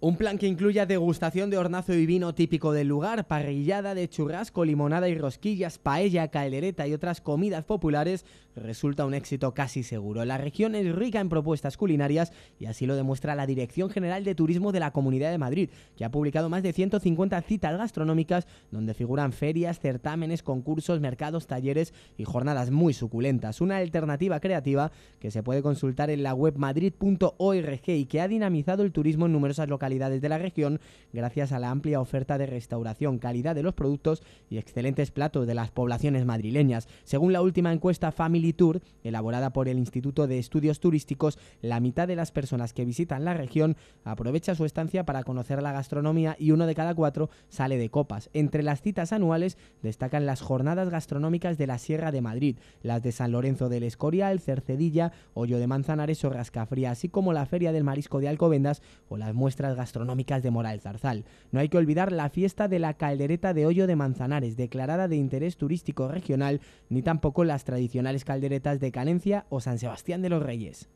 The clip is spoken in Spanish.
Un plan que incluya degustación de hornazo y vino típico del lugar, parrillada de churrasco, limonada y rosquillas, paella, calereta y otras comidas populares resulta un éxito casi seguro. La región es rica en propuestas culinarias y así lo demuestra la Dirección General de Turismo de la Comunidad de Madrid, que ha publicado más de 150 citas gastronómicas donde figuran ferias, certámenes, concursos, mercados, talleres y jornadas muy suculentas. Una alternativa creativa que se puede consultar en la web madrid.org y que ha dinamizado el turismo en numerosas localidades de la región gracias a la amplia oferta de restauración, calidad de los productos y excelentes platos de las poblaciones madrileñas. Según la última encuesta Family Tour, elaborada por el Instituto de Estudios Turísticos, la mitad de las personas que visitan la región aprovecha su estancia para conocer la gastronomía y uno de cada cuatro sale de copas. Entre las citas anuales destacan las jornadas gastronómicas de la Sierra de Madrid, las de San Lorenzo del Escorial, Cercedilla, Hoyo de Manzanares o Rascafría, así como la Feria del Marisco de Alcobendas o las muestras gastronómicas de Moral Zarzal. No hay que olvidar la fiesta de la caldereta de hoyo de Manzanares, declarada de interés turístico regional, ni tampoco las tradicionales calderetas de Canencia o San Sebastián de los Reyes.